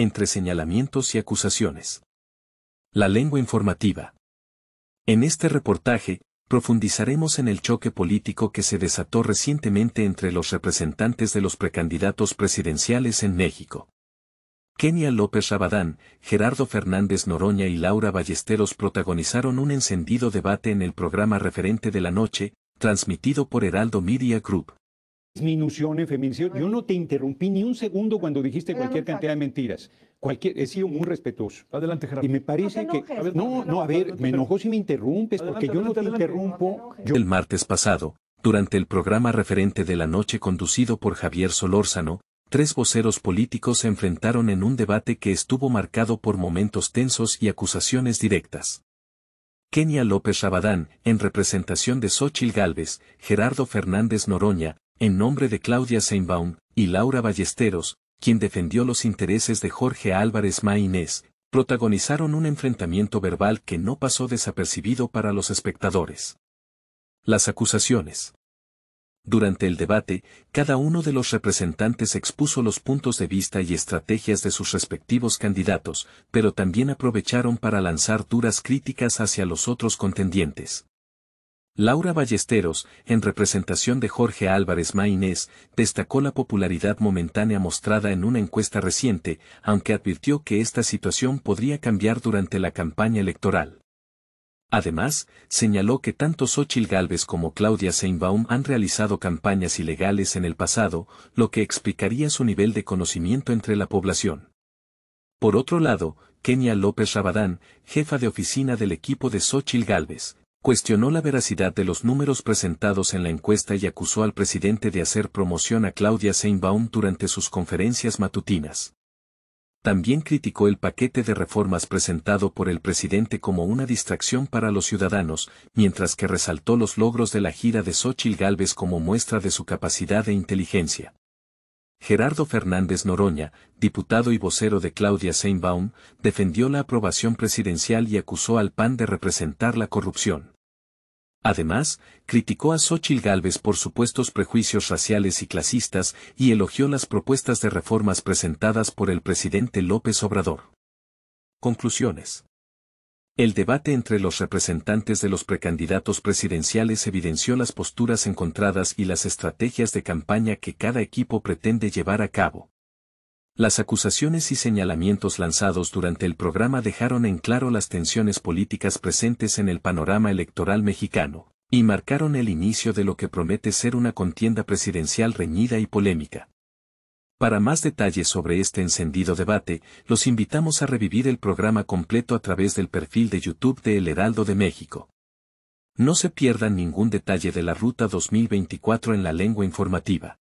entre señalamientos y acusaciones. La lengua informativa. En este reportaje, profundizaremos en el choque político que se desató recientemente entre los representantes de los precandidatos presidenciales en México. Kenia López Rabadán, Gerardo Fernández Noroña y Laura Ballesteros protagonizaron un encendido debate en el programa referente de la noche, transmitido por Heraldo Media Group disminución en feminicidio. Yo no te interrumpí ni un segundo cuando dijiste cualquier cantidad de mentiras. Cualquier, he sido muy respetuoso. Adelante, Gerardo. Y me parece que... no, no, a ver, me enojo si me interrumpes, porque yo no te interrumpo. El martes pasado, durante el programa referente de la noche conducido por Javier Solórzano, tres voceros políticos se enfrentaron en un debate que estuvo marcado por momentos tensos y acusaciones directas. Kenia López Rabadán, en representación de Xochil Gálvez, Gerardo Fernández Noroña, en nombre de Claudia Seinbaum y Laura Ballesteros, quien defendió los intereses de Jorge Álvarez Maínez, protagonizaron un enfrentamiento verbal que no pasó desapercibido para los espectadores. Las acusaciones. Durante el debate, cada uno de los representantes expuso los puntos de vista y estrategias de sus respectivos candidatos, pero también aprovecharon para lanzar duras críticas hacia los otros contendientes. Laura Ballesteros, en representación de Jorge Álvarez Maínez, destacó la popularidad momentánea mostrada en una encuesta reciente, aunque advirtió que esta situación podría cambiar durante la campaña electoral. Además, señaló que tanto Xochil Gálvez como Claudia Seinbaum han realizado campañas ilegales en el pasado, lo que explicaría su nivel de conocimiento entre la población. Por otro lado, Kenia López Rabadán, jefa de oficina del equipo de Xochil Gálvez, cuestionó la veracidad de los números presentados en la encuesta y acusó al presidente de hacer promoción a Claudia Seinbaum durante sus conferencias matutinas. También criticó el paquete de reformas presentado por el presidente como una distracción para los ciudadanos, mientras que resaltó los logros de la gira de Xochil Gálvez como muestra de su capacidad e inteligencia. Gerardo Fernández Noroña, diputado y vocero de Claudia Seinbaum, defendió la aprobación presidencial y acusó al PAN de representar la corrupción. Además, criticó a Xochil Gálvez por supuestos prejuicios raciales y clasistas y elogió las propuestas de reformas presentadas por el presidente López Obrador. Conclusiones. El debate entre los representantes de los precandidatos presidenciales evidenció las posturas encontradas y las estrategias de campaña que cada equipo pretende llevar a cabo. Las acusaciones y señalamientos lanzados durante el programa dejaron en claro las tensiones políticas presentes en el panorama electoral mexicano, y marcaron el inicio de lo que promete ser una contienda presidencial reñida y polémica. Para más detalles sobre este encendido debate, los invitamos a revivir el programa completo a través del perfil de YouTube de El Heraldo de México. No se pierdan ningún detalle de la Ruta 2024 en la lengua informativa.